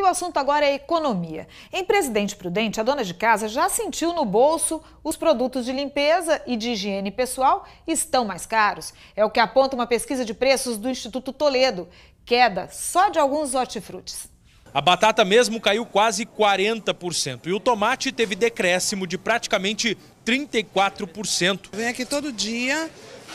E o assunto agora é economia. Em Presidente Prudente, a dona de casa já sentiu no bolso os produtos de limpeza e de higiene pessoal estão mais caros. É o que aponta uma pesquisa de preços do Instituto Toledo. Queda só de alguns hortifrutis. A batata mesmo caiu quase 40% e o tomate teve decréscimo de praticamente 34%. Vem aqui todo dia,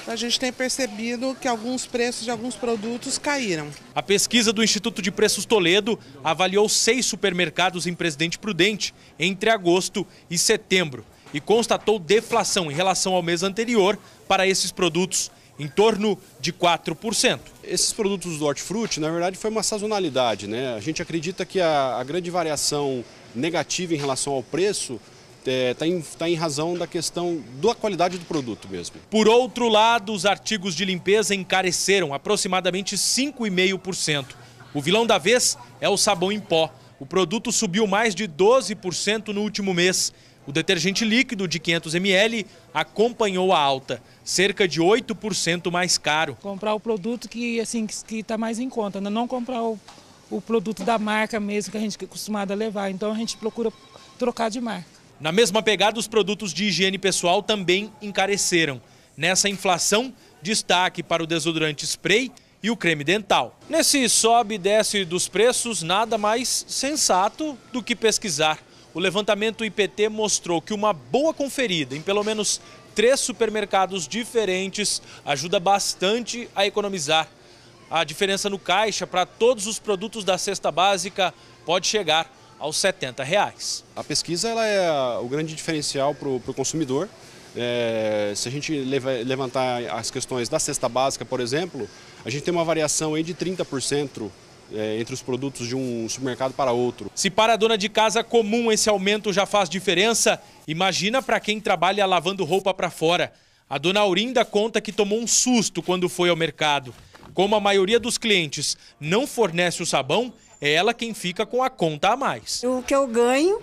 a gente tem percebido que alguns preços de alguns produtos caíram. A pesquisa do Instituto de Preços Toledo avaliou seis supermercados em Presidente Prudente entre agosto e setembro e constatou deflação em relação ao mês anterior para esses produtos, em torno de 4%. Esses produtos do hortifruti, na verdade, foi uma sazonalidade. Né? A gente acredita que a, a grande variação negativa em relação ao preço está é, em, tá em razão da questão da qualidade do produto mesmo. Por outro lado, os artigos de limpeza encareceram aproximadamente 5,5%. O vilão da vez é o sabão em pó. O produto subiu mais de 12% no último mês. O detergente líquido de 500 ml acompanhou a alta, cerca de 8% mais caro. Comprar o produto que assim que está mais em conta, né? não comprar o, o produto da marca mesmo que a gente é acostumado a levar. Então a gente procura trocar de marca. Na mesma pegada, os produtos de higiene pessoal também encareceram. Nessa inflação, destaque para o desodorante spray e o creme dental. Nesse sobe e desce dos preços, nada mais sensato do que pesquisar. O levantamento IPT mostrou que uma boa conferida em pelo menos três supermercados diferentes ajuda bastante a economizar. A diferença no caixa para todos os produtos da cesta básica pode chegar aos 70 reais. A pesquisa ela é o grande diferencial para o consumidor. É, se a gente leva, levantar as questões da cesta básica, por exemplo, a gente tem uma variação aí de 30% é, entre os produtos de um supermercado para outro. Se para a dona de casa comum esse aumento já faz diferença, imagina para quem trabalha lavando roupa para fora. A dona Aurinda conta que tomou um susto quando foi ao mercado. Como a maioria dos clientes não fornece o sabão, é ela quem fica com a conta a mais. O que eu ganho,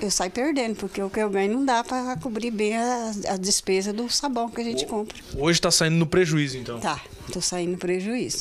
eu saio perdendo, porque o que eu ganho não dá para cobrir bem a, a, despesa do sabão que a gente compra. Hoje está saindo no prejuízo, então? Tá, estou saindo no prejuízo.